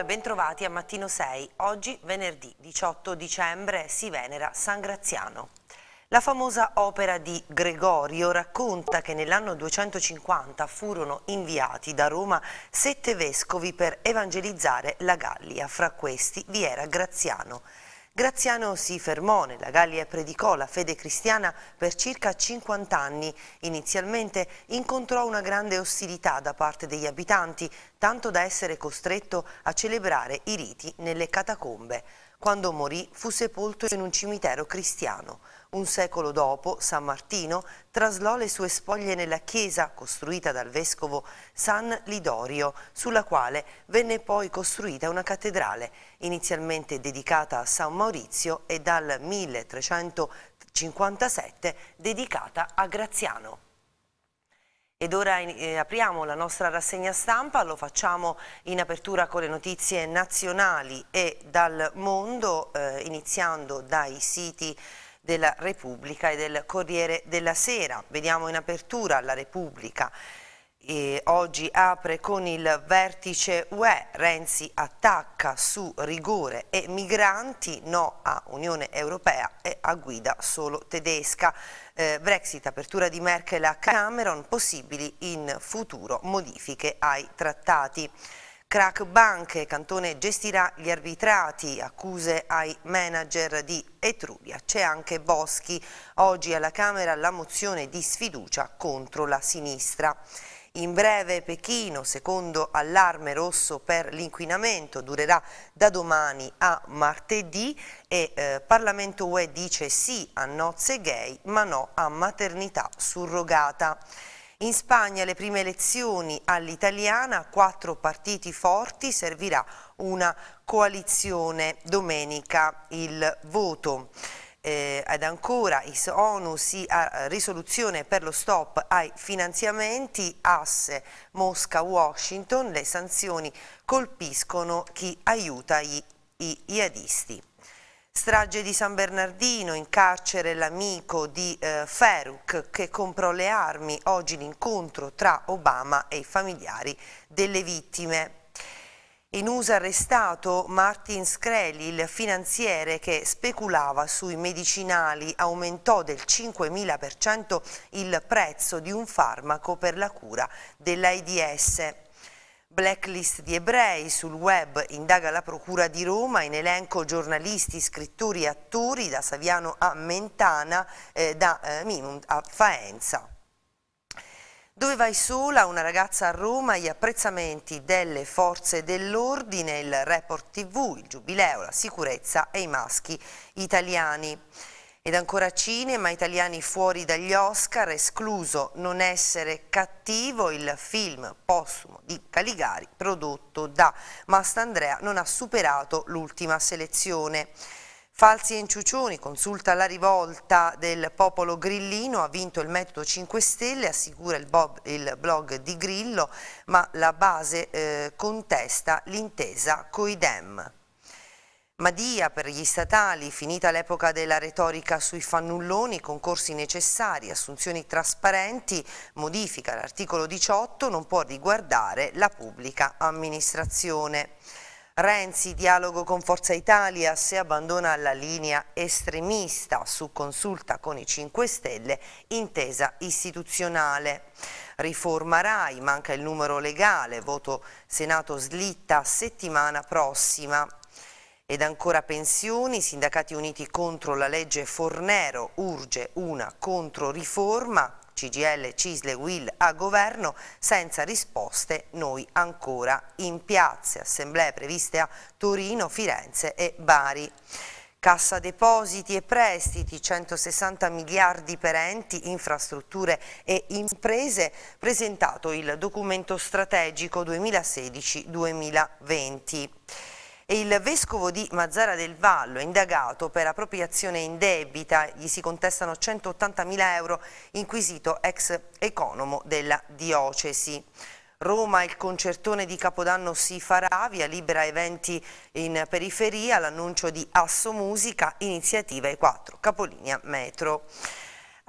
e bentrovati a Mattino 6. Oggi, venerdì 18 dicembre, si venera San Graziano. La famosa opera di Gregorio racconta che nell'anno 250 furono inviati da Roma sette vescovi per evangelizzare la Gallia. Fra questi vi era Graziano. Graziano si fermò nella Gallia e predicò la fede cristiana per circa 50 anni. Inizialmente incontrò una grande ostilità da parte degli abitanti, tanto da essere costretto a celebrare i riti nelle catacombe. Quando morì fu sepolto in un cimitero cristiano. Un secolo dopo, San Martino traslò le sue spoglie nella chiesa costruita dal vescovo San Lidorio, sulla quale venne poi costruita una cattedrale, inizialmente dedicata a San Maurizio e dal 1357 dedicata a Graziano. Ed ora eh, apriamo la nostra rassegna stampa, lo facciamo in apertura con le notizie nazionali e dal mondo, eh, iniziando dai siti della Repubblica e del Corriere della Sera. Vediamo in apertura la Repubblica. E oggi apre con il vertice UE, Renzi attacca su rigore e migranti, no a Unione Europea e a guida solo tedesca. Eh, Brexit, apertura di Merkel a Cameron, possibili in futuro modifiche ai trattati. Crack Banche, Cantone gestirà gli arbitrati, accuse ai manager di Etruria. C'è anche Boschi, oggi alla Camera la mozione di sfiducia contro la sinistra. In breve Pechino, secondo allarme rosso per l'inquinamento, durerà da domani a martedì e eh, Parlamento UE dice sì a nozze gay ma no a maternità surrogata. In Spagna le prime elezioni all'italiana, quattro partiti forti, servirà una coalizione domenica il voto. Eh, ed ancora IS ONU si ha risoluzione per lo stop ai finanziamenti, asse Mosca-Washington, le sanzioni colpiscono chi aiuta i jihadisti. Strage di San Bernardino, in carcere l'amico di eh, Farouk che comprò le armi, oggi l'incontro tra Obama e i familiari delle vittime. In USA arrestato Martin Screli, il finanziere che speculava sui medicinali, aumentò del 5.000% il prezzo di un farmaco per la cura dell'AIDS. Blacklist di ebrei sul web indaga la Procura di Roma in elenco giornalisti, scrittori e attori da Saviano a Mentana, eh, da eh, Mimum a Faenza. Dove vai sola? Una ragazza a Roma, gli apprezzamenti delle forze dell'ordine, il report tv, il giubileo, la sicurezza e i maschi italiani. Ed ancora cinema, italiani fuori dagli Oscar, escluso Non essere cattivo, il film possumo di Caligari prodotto da Mastandrea non ha superato l'ultima selezione. Falsi e Inciucioni consulta la rivolta del popolo grillino, ha vinto il metodo 5 Stelle, assicura il, Bob, il blog di Grillo, ma la base eh, contesta l'intesa coi Dem. Madia per gli statali, finita l'epoca della retorica sui fannulloni, concorsi necessari, assunzioni trasparenti, modifica l'articolo 18, non può riguardare la pubblica amministrazione. Renzi, dialogo con Forza Italia, se abbandona la linea estremista su consulta con i 5 Stelle, intesa istituzionale. Riforma RAI, manca il numero legale, voto Senato slitta settimana prossima. Ed ancora pensioni, sindacati uniti contro la legge Fornero, urge una controriforma, CGL, Cisle, Will a governo, senza risposte noi ancora in piazze, assemblee previste a Torino, Firenze e Bari. Cassa depositi e prestiti, 160 miliardi per enti, infrastrutture e imprese, presentato il documento strategico 2016-2020. Il vescovo di Mazzara del Vallo è indagato per appropriazione indebita, gli si contestano 180.000 euro inquisito ex economo della diocesi. Roma il concertone di Capodanno si farà, via libera eventi in periferia, l'annuncio di Asso Musica, iniziativa ai 4 capolinea metro.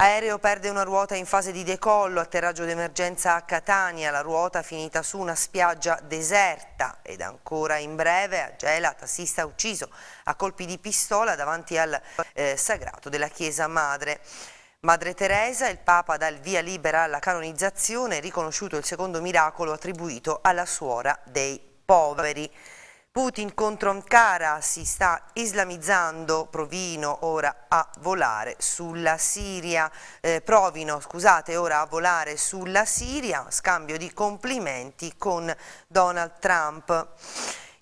Aereo perde una ruota in fase di decollo, atterraggio d'emergenza a Catania, la ruota finita su una spiaggia deserta ed ancora in breve a Gela, tassista ucciso a colpi di pistola davanti al eh, sagrato della chiesa madre. Madre Teresa, il Papa dà il via libera alla canonizzazione, riconosciuto il secondo miracolo attribuito alla suora dei poveri. Putin contro Ankara si sta islamizzando, Provino ora a volare sulla Siria, eh, Provino scusate ora a volare sulla Siria, scambio di complimenti con Donald Trump.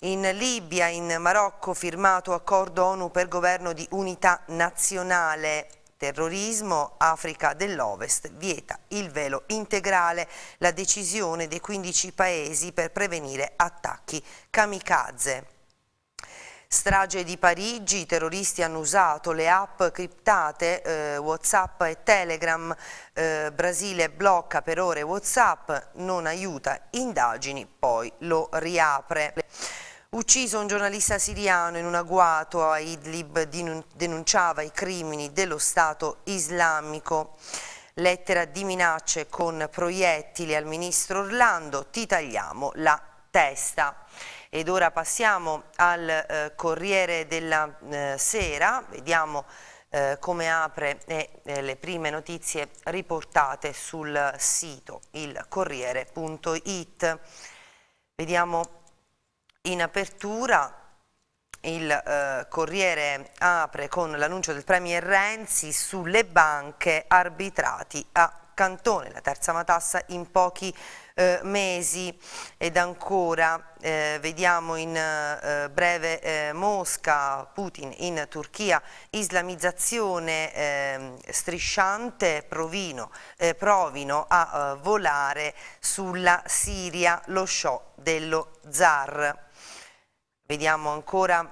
In Libia, in Marocco, firmato accordo ONU per governo di unità nazionale, Terrorismo Africa dell'Ovest vieta il velo integrale, la decisione dei 15 paesi per prevenire attacchi kamikaze. Strage di Parigi, i terroristi hanno usato le app criptate, eh, Whatsapp e Telegram, eh, Brasile blocca per ore Whatsapp, non aiuta indagini, poi lo riapre ucciso un giornalista siriano in un agguato a Idlib, denunciava i crimini dello Stato islamico. Lettera di minacce con proiettili al ministro Orlando, ti tagliamo la testa. Ed ora passiamo al eh, Corriere della eh, Sera, vediamo eh, come apre eh, le prime notizie riportate sul sito ilcorriere.it. Vediamo in apertura il eh, Corriere apre con l'annuncio del Premier Renzi sulle banche arbitrati a Cantone, la terza matassa in pochi eh, mesi ed ancora eh, vediamo in eh, breve eh, Mosca, Putin in Turchia, islamizzazione ehm, strisciante, provino, eh, provino a eh, volare sulla Siria lo show dello zar. Vediamo ancora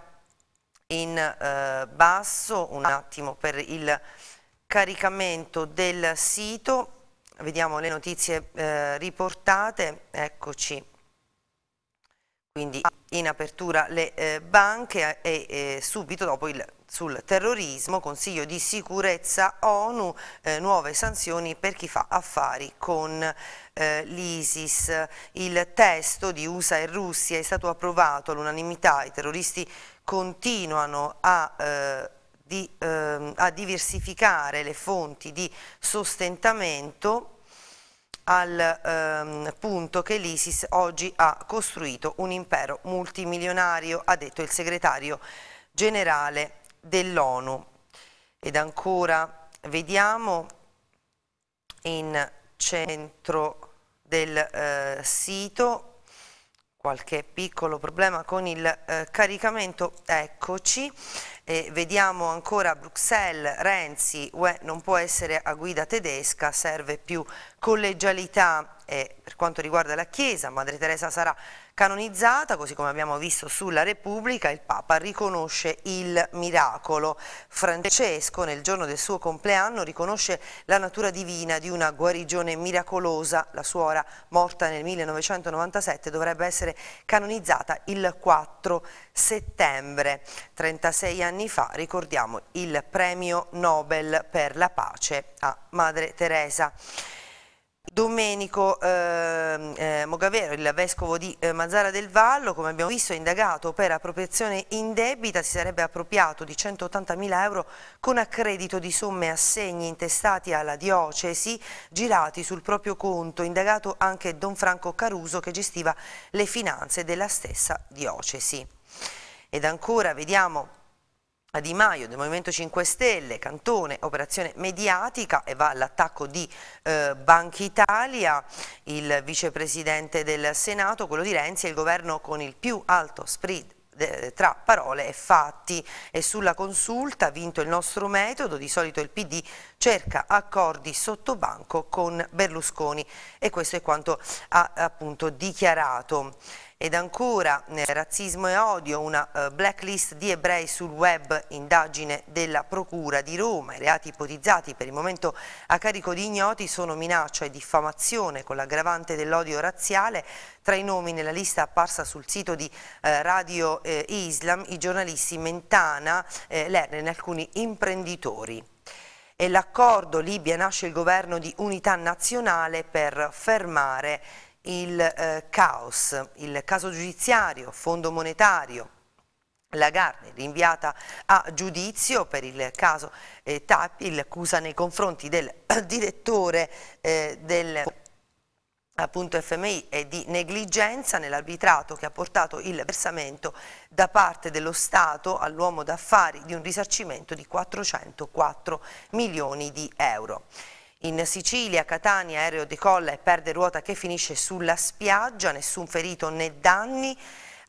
in eh, basso un attimo per il caricamento del sito. Vediamo le notizie eh, riportate, eccoci. Quindi in apertura le eh, banche e eh, subito dopo il sul terrorismo, Consiglio di sicurezza ONU, eh, nuove sanzioni per chi fa affari con eh, l'ISIS. Il testo di USA e Russia è stato approvato all'unanimità, i terroristi continuano a... Eh, di, ehm, a diversificare le fonti di sostentamento al ehm, punto che l'ISIS oggi ha costruito un impero multimilionario, ha detto il segretario generale dell'ONU. Ed ancora vediamo in centro del eh, sito qualche piccolo problema con il eh, caricamento, eccoci, e vediamo ancora Bruxelles, Renzi, UE non può essere a guida tedesca, serve più collegialità eh, per quanto riguarda la Chiesa, Madre Teresa sarà canonizzata, così come abbiamo visto sulla Repubblica, il Papa riconosce il miracolo. Francesco nel giorno del suo compleanno riconosce la natura divina di una guarigione miracolosa, la suora morta nel 1997 dovrebbe essere canonizzata il 4 settembre. 36 anni fa ricordiamo il premio Nobel per la pace a Madre Teresa. Domenico ehm, eh, eh, Mogavero, il vescovo di eh, Mazzara del Vallo, come abbiamo visto è indagato per appropriazione in debita, si sarebbe appropriato di 180.000 euro con accredito di somme assegni intestati alla diocesi girati sul proprio conto, indagato anche Don Franco Caruso che gestiva le finanze della stessa diocesi. Ed ancora vediamo di Maio del Movimento 5 Stelle, Cantone, operazione mediatica e va all'attacco di eh, Banca Italia, il vicepresidente del Senato, quello di Renzi e il governo con il più alto spread eh, tra parole e fatti e sulla consulta ha vinto il nostro metodo, di solito il PD cerca accordi sottobanco con Berlusconi e questo è quanto ha appunto dichiarato. Ed ancora razzismo e odio, una eh, blacklist di ebrei sul web, indagine della Procura di Roma. I reati ipotizzati per il momento a carico di ignoti sono minaccia e diffamazione con l'aggravante dell'odio razziale. Tra i nomi nella lista apparsa sul sito di eh, Radio eh, Islam i giornalisti Mentana, Lernen e alcuni imprenditori e l'accordo Libia nasce il governo di unità nazionale per fermare il eh, caos, il caso giudiziario, fondo monetario, Lagarde rinviata a giudizio per il caso eh, Tappi, l'accusa nei confronti del direttore eh, del appunto FMI è di negligenza nell'arbitrato che ha portato il versamento da parte dello Stato all'uomo d'affari di un risarcimento di 404 milioni di euro. In Sicilia, Catania, aereo decolla e perde ruota che finisce sulla spiaggia, nessun ferito né danni.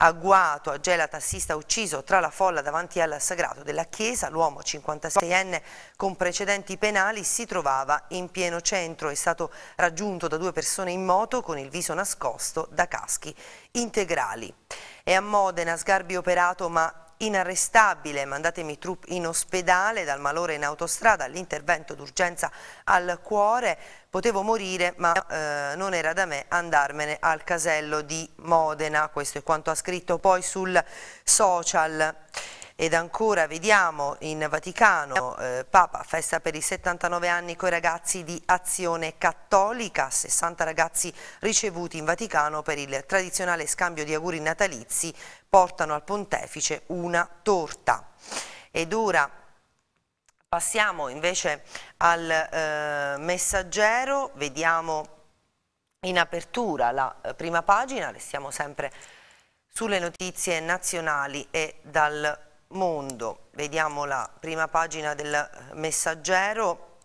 Agguato, a Gela tassista ucciso tra la folla davanti al sagrato della chiesa, l'uomo 56enne con precedenti penali si trovava in pieno centro, è stato raggiunto da due persone in moto con il viso nascosto da caschi integrali. E a Modena, sgarbi operato ma inarrestabile, mandatemi Trupp in ospedale dal malore in autostrada all'intervento d'urgenza al cuore, potevo morire ma eh, non era da me andarmene al casello di Modena, questo è quanto ha scritto poi sul social. Ed ancora vediamo in Vaticano, eh, Papa festa per i 79 anni con i ragazzi di Azione Cattolica, 60 ragazzi ricevuti in Vaticano per il tradizionale scambio di auguri natalizi portano al pontefice una torta. Ed ora passiamo invece al eh, messaggero, vediamo in apertura la eh, prima pagina, restiamo sempre sulle notizie nazionali e dal mondo. Vediamo la prima pagina del messaggero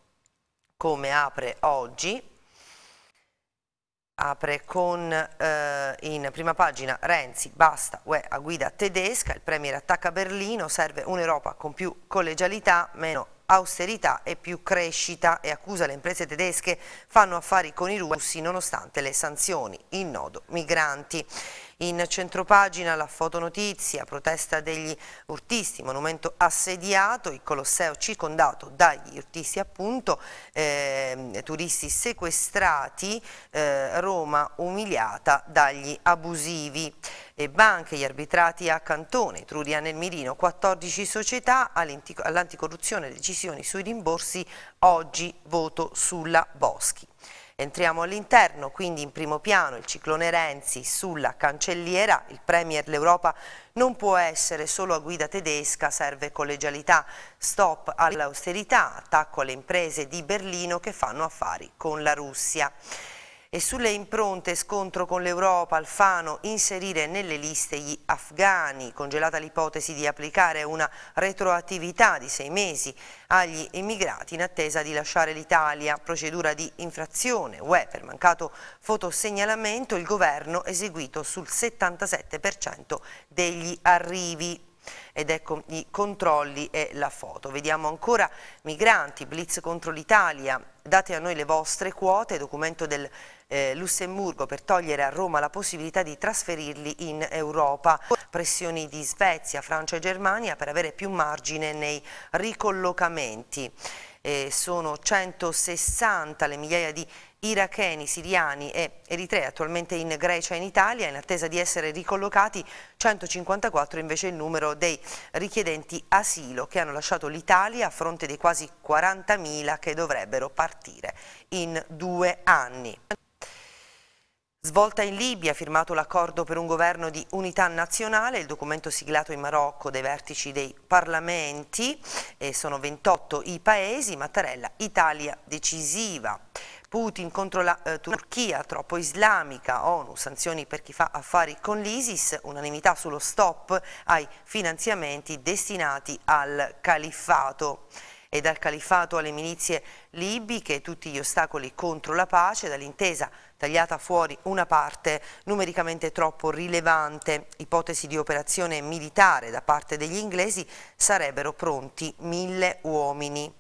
come apre oggi. Apre con eh, in prima pagina Renzi, basta, UE a guida tedesca, il Premier attacca Berlino, serve un'Europa con più collegialità, meno austerità e più crescita e accusa le imprese tedesche fanno affari con i russi nonostante le sanzioni in nodo migranti. In centropagina la fotonotizia, protesta degli urtisti, monumento assediato, il Colosseo circondato dagli urtisti appunto, eh, turisti sequestrati, eh, Roma umiliata dagli abusivi. E banche, gli arbitrati a Cantone, Trudia nel Mirino, 14 società all'anticorruzione, decisioni sui rimborsi, oggi voto sulla Boschi. Entriamo all'interno, quindi in primo piano il ciclone Renzi sulla cancelliera, il Premier l'Europa non può essere solo a guida tedesca, serve collegialità, stop all'austerità, attacco alle imprese di Berlino che fanno affari con la Russia e sulle impronte scontro con l'Europa Alfano inserire nelle liste gli afghani, congelata l'ipotesi di applicare una retroattività di sei mesi agli immigrati in attesa di lasciare l'Italia, procedura di infrazione UE per mancato fotosegnalamento, il governo eseguito sul 77% degli arrivi ed ecco i controlli e la foto. Vediamo ancora migranti, blitz contro l'Italia, date a noi le vostre quote, documento del eh, Lussemburgo per togliere a Roma la possibilità di trasferirli in Europa. Pressioni di Svezia, Francia e Germania per avere più margine nei ricollocamenti. Eh, sono 160 le migliaia di iracheni, siriani e eritrei attualmente in Grecia e in Italia, in attesa di essere ricollocati 154 invece il numero dei richiedenti asilo che hanno lasciato l'Italia a fronte dei quasi 40.000 che dovrebbero partire in due anni. Svolta in Libia, firmato l'accordo per un governo di unità nazionale, il documento siglato in Marocco dai vertici dei parlamenti, e sono 28 i paesi, Mattarella, Italia decisiva. Putin contro la eh, Turchia, troppo islamica, ONU, sanzioni per chi fa affari con l'ISIS, unanimità sullo stop ai finanziamenti destinati al califfato e dal califato alle milizie libiche tutti gli ostacoli contro la pace, dall'intesa tagliata fuori una parte numericamente troppo rilevante. Ipotesi di operazione militare da parte degli inglesi sarebbero pronti mille uomini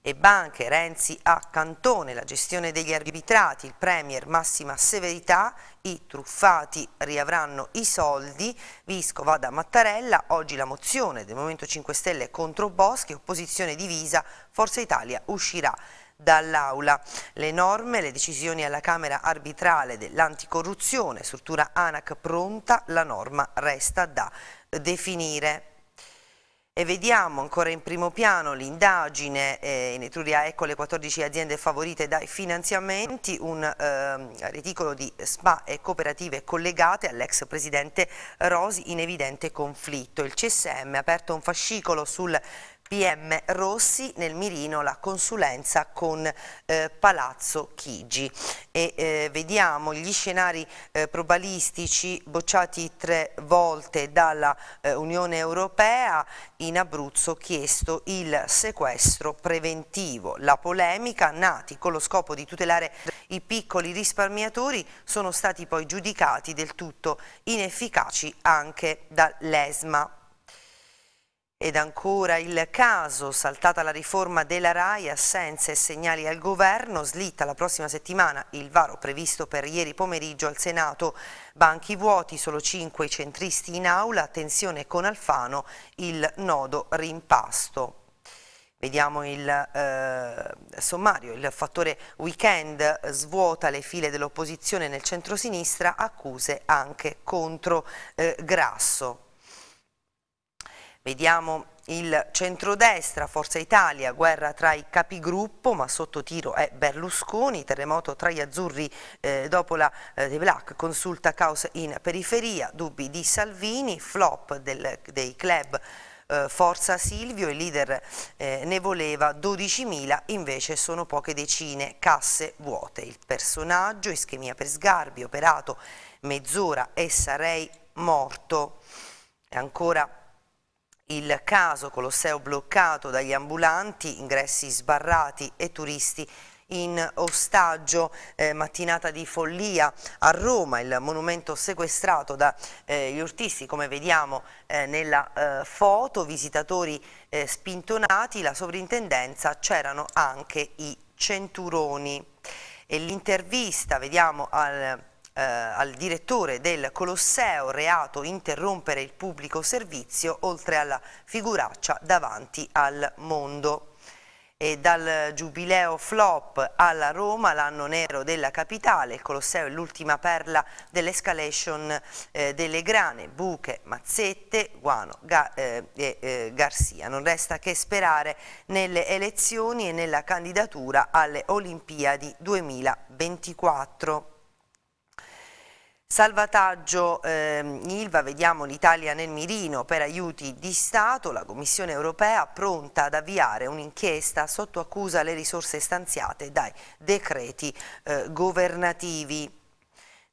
e banche, Renzi a Cantone, la gestione degli arbitrati, il Premier massima severità, i truffati riavranno i soldi, Viscova da Mattarella, oggi la mozione del Movimento 5 Stelle contro Boschi, opposizione divisa, Forza Italia uscirà dall'Aula. Le norme, le decisioni alla Camera arbitrale dell'anticorruzione, struttura ANAC pronta, la norma resta da definire e vediamo ancora in primo piano l'indagine eh, in Etruria ecco le 14 aziende favorite dai finanziamenti, un eh, reticolo di spa e cooperative collegate all'ex presidente Rosi in evidente conflitto. Il CSM ha aperto un fascicolo sul PM Rossi nel mirino la consulenza con eh, Palazzo Chigi. E, eh, vediamo gli scenari eh, probabilistici bocciati tre volte dalla eh, Unione Europea, in Abruzzo chiesto il sequestro preventivo. La polemica, nati con lo scopo di tutelare i piccoli risparmiatori, sono stati poi giudicati del tutto inefficaci anche dall'ESMA ed ancora il caso, saltata la riforma della RAI, assenze e segnali al governo, slitta la prossima settimana il varo previsto per ieri pomeriggio al Senato. Banchi vuoti, solo cinque centristi in aula, tensione con Alfano, il nodo rimpasto. Vediamo il eh, sommario, il fattore weekend svuota le file dell'opposizione nel centro-sinistra, accuse anche contro eh, Grasso. Vediamo il centrodestra, Forza Italia, guerra tra i capigruppo, ma sotto tiro è Berlusconi, terremoto tra gli azzurri eh, dopo la eh, De Black, consulta causa in periferia, dubbi di Salvini, flop del, dei club eh, Forza Silvio, il leader eh, ne voleva 12.000, invece sono poche decine, casse vuote. Il personaggio, ischemia per sgarbi, operato mezz'ora e sarei morto. E ancora il caso Colosseo bloccato dagli ambulanti, ingressi sbarrati e turisti in ostaggio, eh, mattinata di follia a Roma, il monumento sequestrato dagli eh, urtisti come vediamo eh, nella eh, foto, visitatori eh, spintonati, la sovrintendenza c'erano anche i centuroni. E l'intervista, vediamo al eh, al direttore del Colosseo reato interrompere il pubblico servizio oltre alla figuraccia davanti al mondo. E dal giubileo flop alla Roma, l'anno nero della capitale, il Colosseo è l'ultima perla dell'escalation eh, delle grane, buche, mazzette, guano Ga eh, e eh, eh, Garzia. Non resta che sperare nelle elezioni e nella candidatura alle Olimpiadi 2024. Salvataggio ehm, Ilva, vediamo l'Italia nel mirino per aiuti di Stato, la Commissione europea pronta ad avviare un'inchiesta sotto accusa le risorse stanziate dai decreti eh, governativi.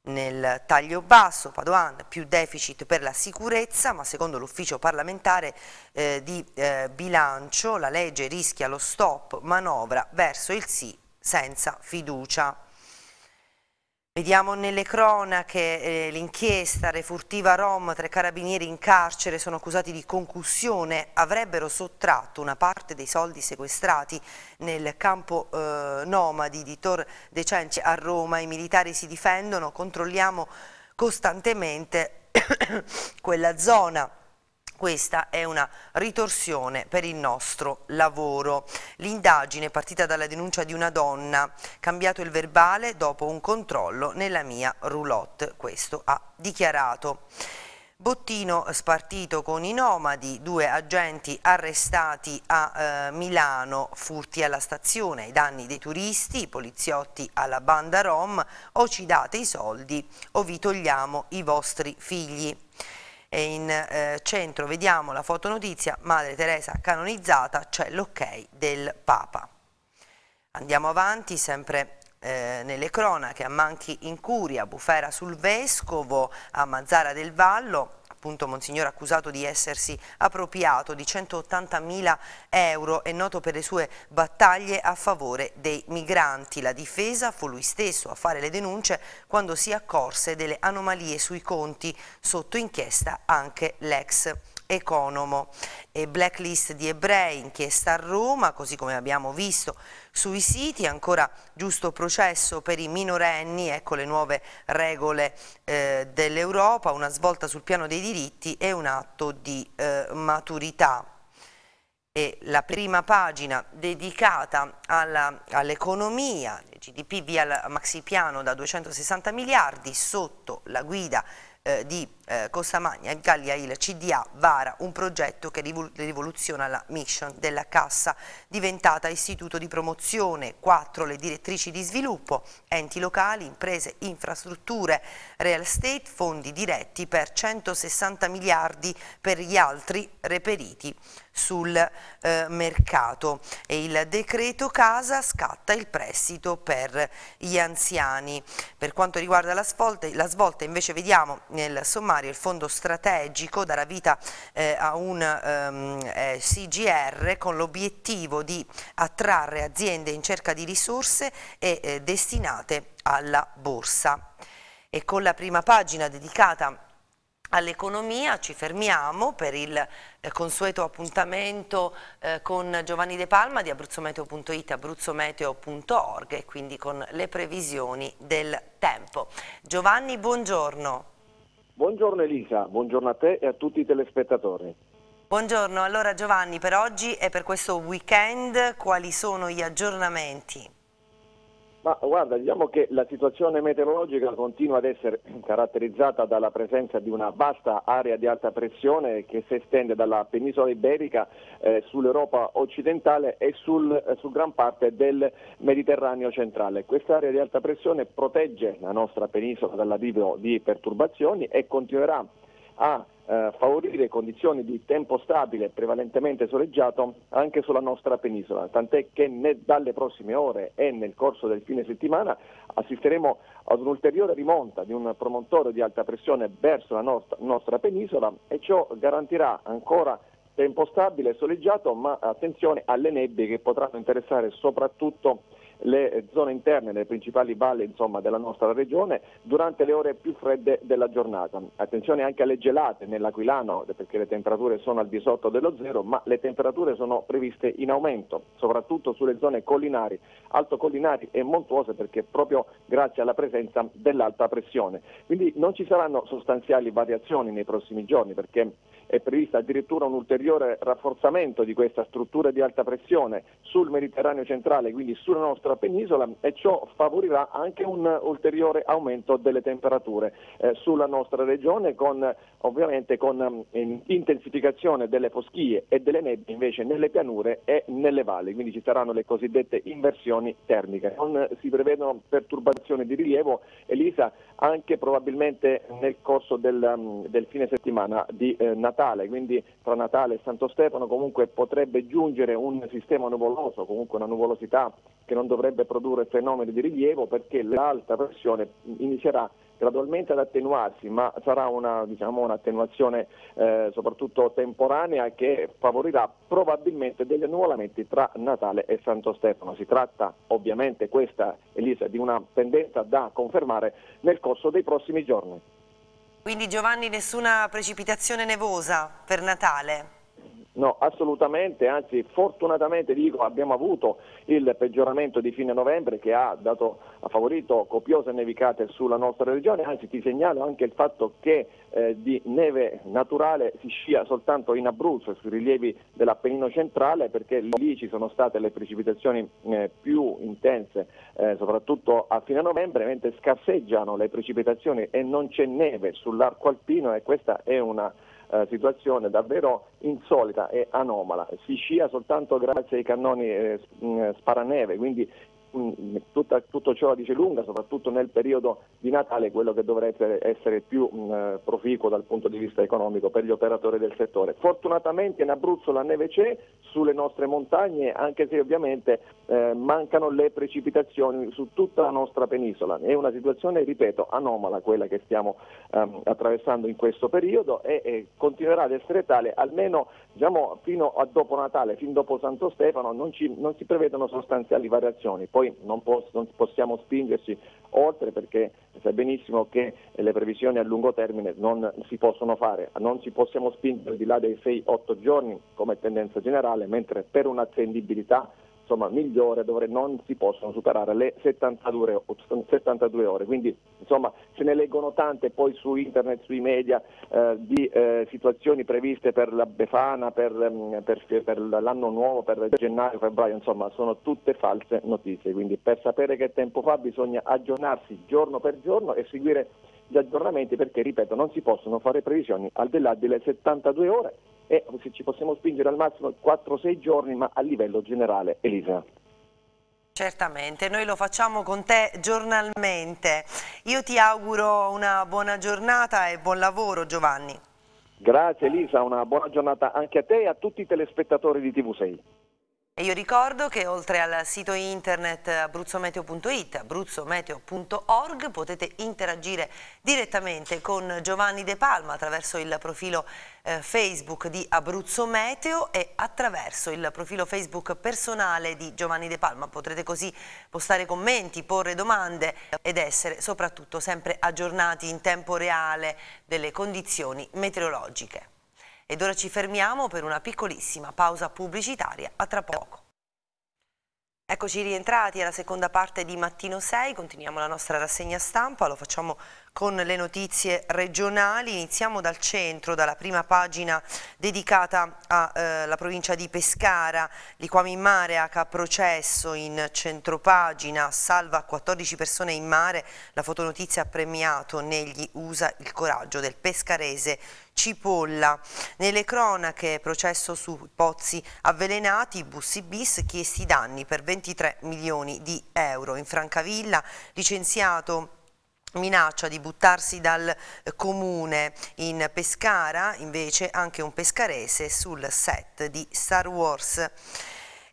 Nel taglio basso, Padoan, più deficit per la sicurezza, ma secondo l'ufficio parlamentare eh, di eh, bilancio la legge rischia lo stop manovra verso il sì senza fiducia. Vediamo nelle cronache eh, l'inchiesta refurtiva Rom, tre carabinieri in carcere sono accusati di concussione, avrebbero sottratto una parte dei soldi sequestrati nel campo eh, nomadi di Tor De Cenci a Roma, i militari si difendono, controlliamo costantemente quella zona. Questa è una ritorsione per il nostro lavoro. L'indagine è partita dalla denuncia di una donna, cambiato il verbale dopo un controllo nella mia roulotte, questo ha dichiarato. Bottino eh, spartito con i nomadi, due agenti arrestati a eh, Milano, furti alla stazione ai danni dei turisti, i poliziotti alla banda Rom, o ci date i soldi o vi togliamo i vostri figli in eh, centro vediamo la fotonotizia Madre Teresa canonizzata, c'è l'ok del Papa. Andiamo avanti, sempre eh, nelle cronache, a Manchi in Curia, Bufera sul Vescovo, a Mazzara del Vallo, appunto Monsignor accusato di essersi appropriato di 180.000 euro, e noto per le sue battaglie a favore dei migranti. La difesa fu lui stesso a fare le denunce quando si accorse delle anomalie sui conti, sotto inchiesta anche l'ex Economo e blacklist di ebrei, inchiesta a Roma, così come abbiamo visto sui siti, ancora giusto processo per i minorenni, ecco le nuove regole eh, dell'Europa, una svolta sul piano dei diritti e un atto di eh, maturità. E la prima pagina dedicata all'economia, all il GDP via il maxipiano da 260 miliardi sotto la guida eh, di eh, Costamagna in Gallia il CDA vara un progetto che rivoluziona la mission della Cassa, diventata istituto di promozione, quattro le direttrici di sviluppo, enti locali, imprese, infrastrutture, real estate, fondi diretti per 160 miliardi per gli altri reperiti sul eh, mercato e il decreto casa scatta il prestito per gli anziani. Per quanto riguarda la svolta, la svolta invece vediamo nel sommario il fondo strategico darà vita eh, a un ehm, eh, CGR con l'obiettivo di attrarre aziende in cerca di risorse e eh, destinate alla borsa. E con la prima pagina dedicata a all'economia, ci fermiamo per il eh, consueto appuntamento eh, con Giovanni De Palma di abruzzometeo.it, abruzzometeo.org e quindi con le previsioni del tempo. Giovanni, buongiorno. Buongiorno Elisa, buongiorno a te e a tutti i telespettatori. Buongiorno, allora Giovanni, per oggi e per questo weekend quali sono gli aggiornamenti? Ma guarda, diciamo che la situazione meteorologica continua ad essere caratterizzata dalla presenza di una vasta area di alta pressione che si estende dalla penisola iberica eh, sull'Europa occidentale e sul, eh, su gran parte del Mediterraneo centrale. Quest'area di alta pressione protegge la nostra penisola dall'arrivo di perturbazioni e continuerà a eh, favorire condizioni di tempo stabile prevalentemente soleggiato anche sulla nostra penisola, tant'è che dalle prossime ore e nel corso del fine settimana assisteremo ad un'ulteriore rimonta di un promontorio di alta pressione verso la nostra, nostra penisola e ciò garantirà ancora tempo stabile e soleggiato, ma attenzione alle nebbie che potranno interessare soprattutto le zone interne, le principali valli insomma, della nostra regione durante le ore più fredde della giornata. Attenzione anche alle gelate nell'Aquilano perché le temperature sono al di sotto dello zero, ma le temperature sono previste in aumento, soprattutto sulle zone collinari, altocollinari e montuose perché proprio grazie alla presenza dell'alta pressione. Quindi non ci saranno sostanziali variazioni nei prossimi giorni perché è prevista addirittura un ulteriore rafforzamento di questa struttura di alta pressione sul Mediterraneo centrale, quindi sulla nostra penisola e ciò favorirà anche un ulteriore aumento delle temperature eh, sulla nostra regione con ovviamente con um, intensificazione delle foschie e delle nebbie invece nelle pianure e nelle valli, quindi ci saranno le cosiddette inversioni termiche. Non si prevedono perturbazioni di rilievo, Elisa, anche probabilmente nel corso del, um, del fine settimana di eh, Natale, quindi tra Natale e Santo Stefano comunque potrebbe giungere un sistema nuvoloso, comunque una nuvolosità che non dovrebbe produrre fenomeni di rilievo perché l'alta pressione inizierà a gradualmente ad attenuarsi, ma sarà una, diciamo, un'attenuazione eh, soprattutto temporanea che favorirà probabilmente degli annuolamenti tra Natale e Santo Stefano. Si tratta ovviamente questa, Elisa, di una tendenza da confermare nel corso dei prossimi giorni. Quindi Giovanni nessuna precipitazione nevosa per Natale? No, assolutamente, anzi fortunatamente dico abbiamo avuto il peggioramento di fine novembre che ha, dato, ha favorito copiose nevicate sulla nostra regione, anzi ti segnalo anche il fatto che eh, di neve naturale si scia soltanto in Abruzzo, sui rilievi dell'Appennino centrale perché lì ci sono state le precipitazioni eh, più intense eh, soprattutto a fine novembre, mentre scarseggiano le precipitazioni e non c'è neve sull'arco alpino e questa è una eh, situazione davvero insolita e anomala. Si scia soltanto grazie ai cannoni eh, mm, sparaneve, quindi Mm, tutta, tutto ciò la dice lunga, soprattutto nel periodo di Natale, quello che dovrebbe essere più mh, mm, eh, proficuo dal punto di vista economico per gli operatori del settore. Fortunatamente in Abruzzo la neve c'è sulle nostre montagne, anche se ovviamente eh, mancano le precipitazioni su tutta la nostra penisola. È una situazione, ripeto, anomala quella che stiamo ehm, attraversando in questo periodo e, e, continuerà ad essere tale almeno diciamo, fino a dopo Natale, fin dopo Santo Stefano, non, ci, non si prevedono sostanziali variazioni. Poi poi non, poss- non possiamo spingerci oltre perché sai benissimo che le previsioni a lungo termine non si possono fare, non ci possiamo spingere di là dei 6-8 giorni come tendenza generale, mentre per un'attendibilità insomma, migliore dove non si possono superare le 72, 72 ore. Quindi insomma, se ne leggono tante poi su internet, sui media, eh, di eh, situazioni previste per la Befana, per, mm, per, per, l'anno nuovo, per gennaio, febbraio, insomma sono tutte false notizie. Quindi per sapere che tempo fa bisogna aggiornarsi giorno per giorno e seguire gli aggiornamenti perché, ripeto, non si possono fare previsioni al di là delle 72 ore e se ci possiamo spingere al massimo 4-6 giorni, ma a livello generale, Elisa. Certamente, noi lo facciamo con te giornalmente. Io ti auguro una buona giornata e buon lavoro Giovanni. Grazie Elisa, una buona giornata anche a te e a tutti i telespettatori di TV6. E io ricordo che oltre al sito internet abruzzometeo.it, abruzzometeo.org potete interagire direttamente con Giovanni De Palma attraverso il profilo eh, Facebook di Abruzzo Meteo e attraverso il profilo Facebook personale di Giovanni De Palma. Potrete così postare commenti, porre domande ed essere soprattutto sempre aggiornati in tempo reale delle condizioni meteorologiche. Ed ora ci fermiamo per una piccolissima pausa pubblicitaria, a tra poco. Eccoci rientrati alla seconda parte di Mattino 6, continuiamo la nostra rassegna stampa, lo facciamo con le notizie regionali. Iniziamo dal centro, dalla prima pagina dedicata alla eh, provincia di Pescara, liquami in mare, H processo in centropagina, salva 14 persone in mare, la fotonotizia ha premiato negli USA il coraggio del pescarese Cipolla. Nelle cronache, processo su pozzi avvelenati, bussi bis, chiesti danni per 23 milioni di euro. In Francavilla, licenziato minaccia di buttarsi dal eh, comune in Pescara, invece anche un pescarese sul set di Star Wars.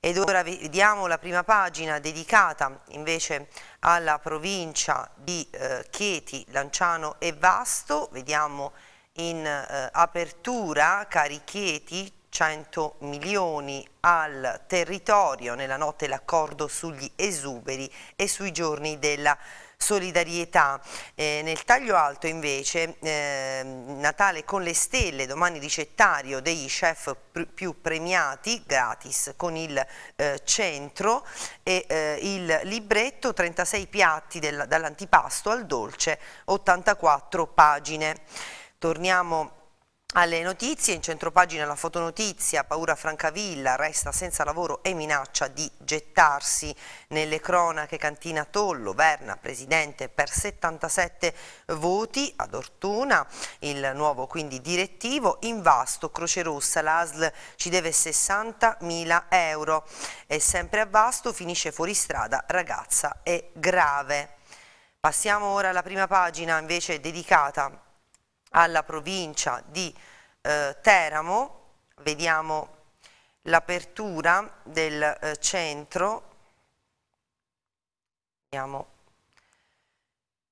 Ed ora vediamo la prima pagina dedicata invece alla provincia di eh, Chieti, Lanciano e Vasto, vediamo in eh, apertura Cari Chieti 100 milioni al territorio, nella notte l'accordo sugli esuberi e sui giorni della solidarietà. Eh, nel taglio alto invece eh, Natale con le stelle, domani ricettario dei chef pr più premiati, gratis, con il eh, centro e eh, il libretto 36 piatti dall'antipasto al dolce, 84 pagine. Torniamo alle notizie, in centropagina la fotonotizia, paura Francavilla, resta senza lavoro e minaccia di gettarsi nelle cronache Cantina Tollo, Verna, presidente per 77 voti ad Ortona, il nuovo quindi direttivo, in vasto Croce Rossa, l'ASL ci deve 60.000 euro e sempre a vasto finisce fuori strada, ragazza è grave. Passiamo ora alla prima pagina invece dedicata alla provincia di eh, Teramo, vediamo l'apertura del eh, centro, vediamo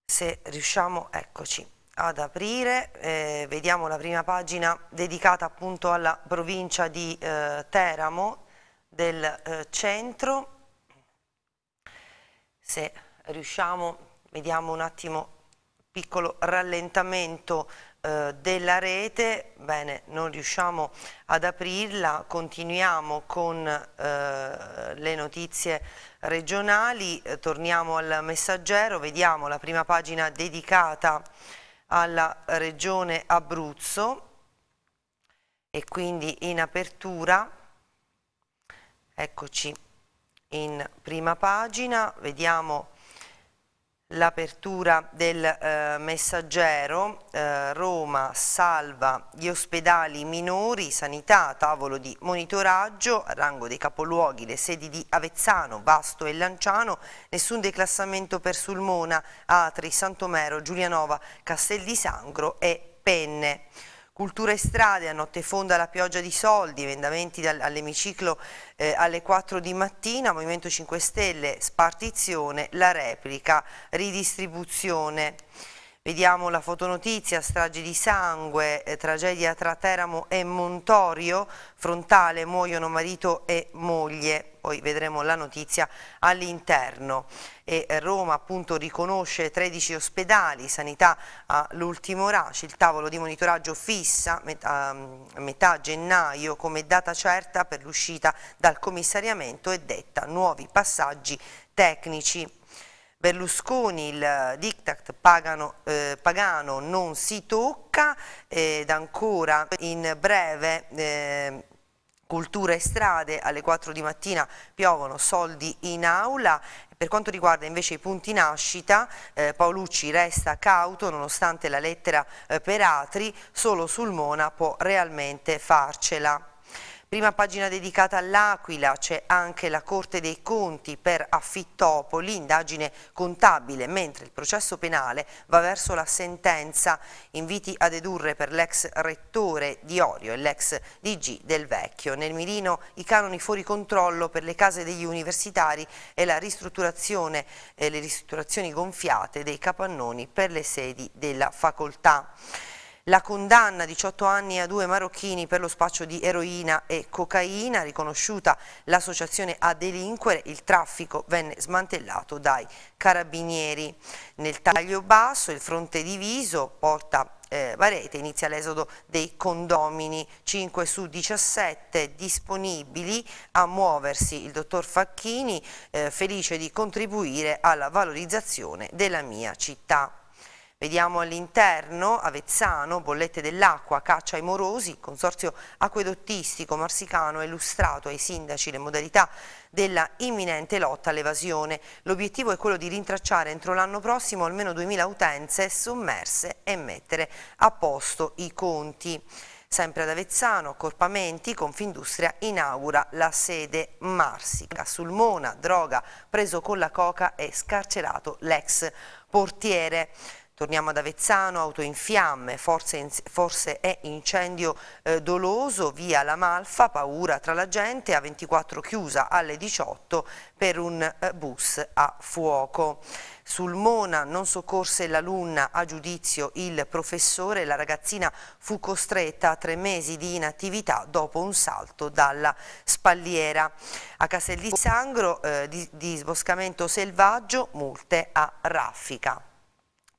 se riusciamo, eccoci, ad aprire, eh, vediamo la prima pagina dedicata appunto alla provincia di eh, Teramo del eh, centro, se riusciamo vediamo un attimo piccolo rallentamento eh, della rete, bene, non riusciamo ad aprirla, continuiamo con eh, le notizie regionali, eh, torniamo al messaggero, vediamo la prima pagina dedicata alla regione Abruzzo e quindi in apertura, eccoci in prima pagina, vediamo l'apertura del eh, messaggero, eh, Roma salva gli ospedali minori, sanità, tavolo di monitoraggio, rango dei capoluoghi, le sedi di Avezzano, Vasto e Lanciano, nessun declassamento per Sulmona, Atri, Santomero, Giulianova, Castel di Sangro e Penne. Cultura e strade, a notte fonda la pioggia di soldi, emendamenti all'emiciclo eh, alle 4 di mattina, Movimento 5 Stelle, spartizione, la replica, ridistribuzione. Vediamo la fotonotizia, stragi di sangue, eh, tragedia tra Teramo e Montorio, frontale, muoiono marito e moglie. Poi vedremo la notizia all'interno. E eh, Roma appunto riconosce 13 ospedali, sanità all'ultimo racio, il tavolo di monitoraggio fissa a metà gennaio come data certa per l'uscita dal commissariamento e detta nuovi passaggi tecnici Berlusconi il diktat pagano, eh, pagano non si tocca ed ancora in breve eh, cultura e strade alle 4 di mattina piovono soldi in aula per quanto riguarda invece i punti nascita, eh, Paolucci resta cauto nonostante la lettera eh, per Atri, solo sul Mona può realmente farcela. Prima pagina dedicata all'Aquila, c'è anche la Corte dei Conti per Affittopoli, indagine contabile, mentre il processo penale va verso la sentenza, inviti a dedurre per l'ex rettore di Orio e l'ex DG del Vecchio. Nel mirino i canoni fuori controllo per le case degli universitari e la ristrutturazione, eh, le ristrutturazioni gonfiate dei capannoni per le sedi della facoltà la condanna 18 anni a due marocchini per lo spaccio di eroina e cocaina, riconosciuta l'associazione a delinquere, il traffico venne smantellato dai carabinieri. Nel taglio basso il fronte diviso porta eh, Varete, inizia l'esodo dei condomini, 5 su 17 disponibili a muoversi. Il dottor Facchini eh, felice di contribuire alla valorizzazione della mia città. Vediamo all'interno Avezzano, bollette dell'acqua, caccia ai morosi, consorzio acquedottistico marsicano ha illustrato ai sindaci le modalità della imminente lotta all'evasione. L'obiettivo è quello di rintracciare entro l'anno prossimo almeno 2000 utenze sommerse e mettere a posto i conti. Sempre ad Avezzano, accorpamenti, Confindustria inaugura la sede Marsica. Sulmona, droga, preso con la coca e scarcerato l'ex portiere. Torniamo ad Avezzano, auto in fiamme, forse, forse è incendio eh, doloso, via La Malfa, paura tra la gente, a 24 chiusa alle 18 per un eh, bus a fuoco. Sul Mona non soccorse l'alunna a giudizio il professore, la ragazzina fu costretta a tre mesi di inattività dopo un salto dalla spalliera. A Castel di Sangro eh, di, disboscamento selvaggio, multe a raffica.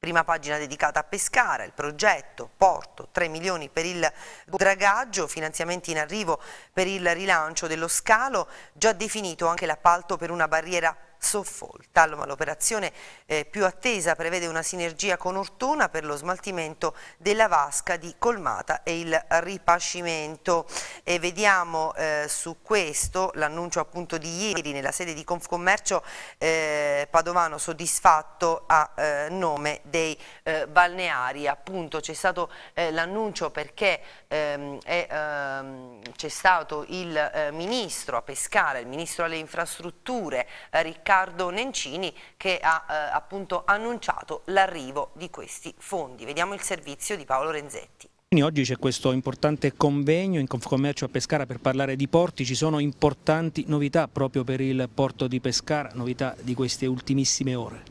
Prima pagina dedicata a Pescara, il progetto Porto, 3 milioni per il dragaggio, finanziamenti in arrivo per il rilancio dello scalo, già definito anche l'appalto per una barriera Soffolta. Allora, l'operazione eh, più attesa prevede una sinergia con Ortona per lo smaltimento della vasca di colmata e il ripascimento. E vediamo eh, su questo l'annuncio appunto di ieri nella sede di Confcommercio eh, Padovano soddisfatto a eh, nome dei eh, balneari. Appunto c'è stato eh, l'annuncio perché ehm, ehm, c'è stato il ministro a pescare, il ministro alle infrastrutture Riccardo Riccardo Nencini che ha eh, appunto annunciato l'arrivo di questi fondi. Vediamo il servizio di Paolo Renzetti. oggi c'è questo importante convegno in Confcommercio a Pescara per parlare di porti, ci sono importanti novità proprio per il porto di Pescara, novità di queste ultimissime ore.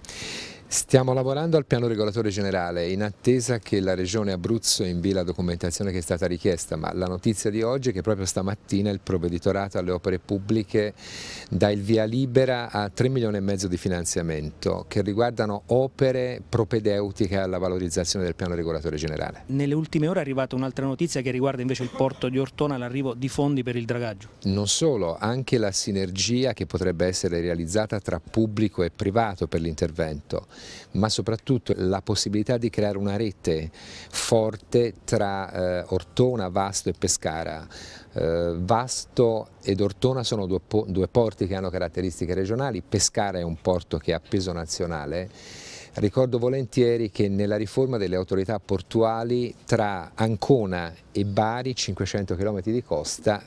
Stiamo lavorando al piano regolatore generale in attesa che la Regione Abruzzo invii la documentazione che è stata richiesta, ma la notizia di oggi è che proprio stamattina il provveditorato alle opere pubbliche dà il via libera a 3 milioni e mezzo di finanziamento che riguardano opere propedeutiche alla valorizzazione del piano regolatore generale. Nelle ultime ore è arrivata un'altra notizia che riguarda invece il porto di Ortona, l'arrivo di fondi per il dragaggio. Non solo, anche la sinergia che potrebbe essere realizzata tra pubblico e privato per l'intervento ma soprattutto la possibilità di creare una rete forte tra eh, Ortona, Vasto e Pescara. Eh, Vasto ed Ortona sono due, po due porti che hanno caratteristiche regionali, Pescara è un porto che ha peso nazionale Ricordo volentieri che nella riforma delle autorità portuali tra Ancona e Bari, 500 km di costa,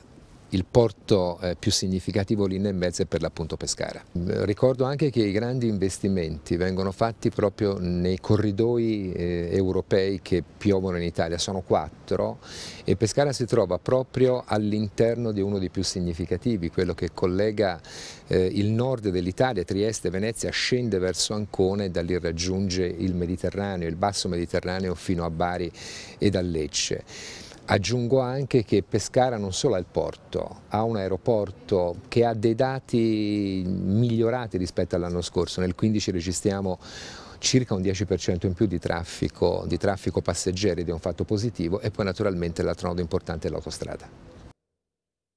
il porto eh, più significativo lì nel mezzo è per l'appunto Pescara. Eh, ricordo anche che i grandi investimenti vengono fatti proprio nei corridoi eh, europei che piovono in Italia, sono quattro e Pescara si trova proprio all'interno di uno dei più significativi, quello che collega il nord dell'Italia, Trieste, Venezia, scende verso Ancone e da lì raggiunge il Mediterraneo, il basso Mediterraneo fino a Bari e da Lecce. Aggiungo anche che Pescara non solo ha il porto, ha un aeroporto che ha dei dati migliorati rispetto all'anno scorso, nel 2015 registriamo circa un 10% in più di traffico, di traffico passeggeri ed è un fatto positivo e poi naturalmente l'altro nodo importante è l'autostrada.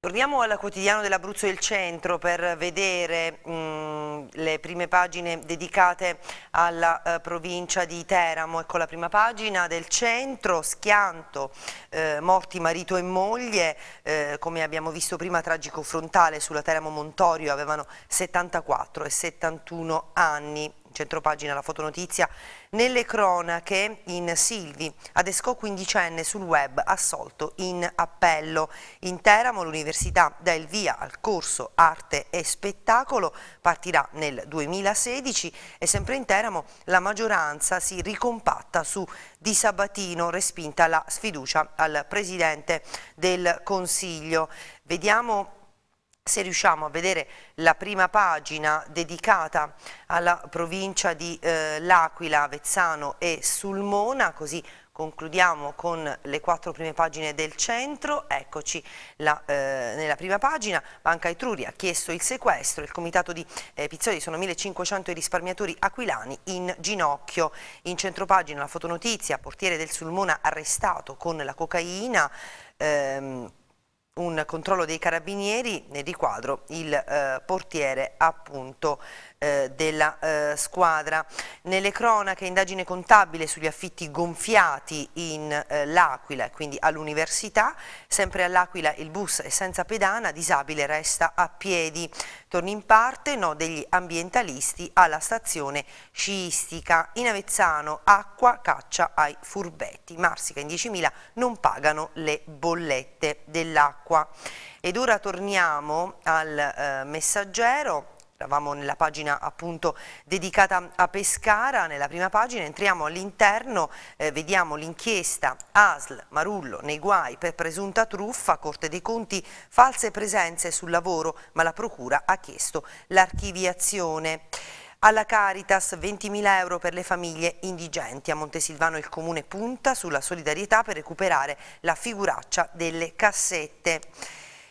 Torniamo al quotidiano dell'Abruzzo e il Centro per vedere mh, mm, le prime pagine dedicate alla eh, provincia di Teramo. Ecco la prima pagina del Centro, schianto, eh, morti marito e moglie, eh, come abbiamo visto prima tragico frontale sulla Teramo Montorio, avevano 74 e 71 anni centropagina la fotonotizia, nelle cronache in Silvi, adescò quindicenne sul web, assolto in appello. In Teramo l'università dà il via al corso Arte e Spettacolo, partirà nel 2016 e sempre in Teramo la maggioranza si ricompatta su Di Sabatino, respinta la sfiducia al Presidente del Consiglio. Vediamo se riusciamo a vedere la prima pagina dedicata alla provincia di eh, L'Aquila, Avezzano e Sulmona, così concludiamo con le quattro prime pagine del centro, eccoci la, eh, nella prima pagina, Banca Etruria ha chiesto il sequestro, il comitato di eh, Pizzoli sono 1500 i risparmiatori aquilani in ginocchio, in centro pagina la fotonotizia, portiere del Sulmona arrestato con la cocaina, ehm, un controllo dei carabinieri nel riquadro il eh, portiere appunto eh, della eh, squadra. Nelle cronache indagine contabile sugli affitti gonfiati in eh, L'Aquila, quindi all'università, sempre all'Aquila il bus è senza pedana, disabile resta a piedi. Torni in parte, no degli ambientalisti alla stazione sciistica. In Avezzano acqua caccia ai furbetti. Marsica in 10.000 non pagano le bollette dell'acqua. Ed ora torniamo al eh, messaggero Eravamo nella pagina appunto dedicata a Pescara, nella prima pagina entriamo all'interno, eh, vediamo l'inchiesta ASL Marullo nei guai per presunta truffa, Corte dei Conti, false presenze sul lavoro, ma la Procura ha chiesto l'archiviazione. Alla Caritas 20.000 euro per le famiglie indigenti. A Montesilvano il Comune punta sulla solidarietà per recuperare la figuraccia delle cassette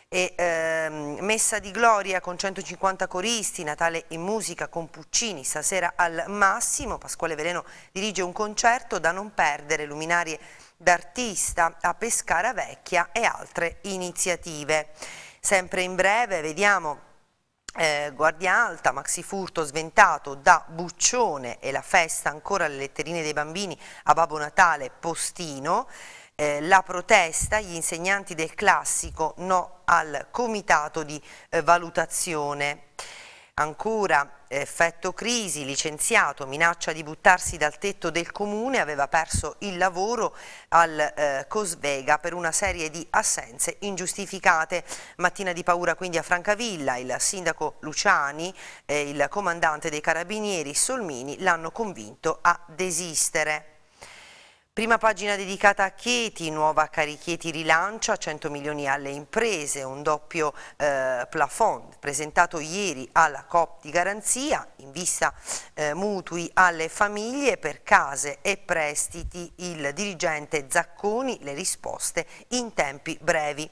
e ehm, Messa di Gloria con 150 coristi, Natale in musica con Puccini, stasera al massimo, Pasquale Veleno dirige un concerto da non perdere, luminarie d'artista a Pescara Vecchia e altre iniziative. Sempre in breve vediamo eh, Guardia Alta, Maxi Furto sventato da Buccione e la festa ancora alle letterine dei bambini a Babbo Natale Postino. Eh, la protesta, gli insegnanti del classico no al comitato di eh, valutazione. Ancora effetto crisi, licenziato, minaccia di buttarsi dal tetto del comune, aveva perso il lavoro al eh, Cosvega per una serie di assenze ingiustificate. Mattina di paura quindi a Francavilla, il sindaco Luciani e il comandante dei carabinieri Solmini l'hanno convinto a desistere. Prima pagina dedicata a Chieti, nuova Carichieti rilancia 100 milioni alle imprese, un doppio eh, plafond presentato ieri alla COP di garanzia in vista eh, mutui alle famiglie per case e prestiti. Il dirigente Zacconi le risposte in tempi brevi.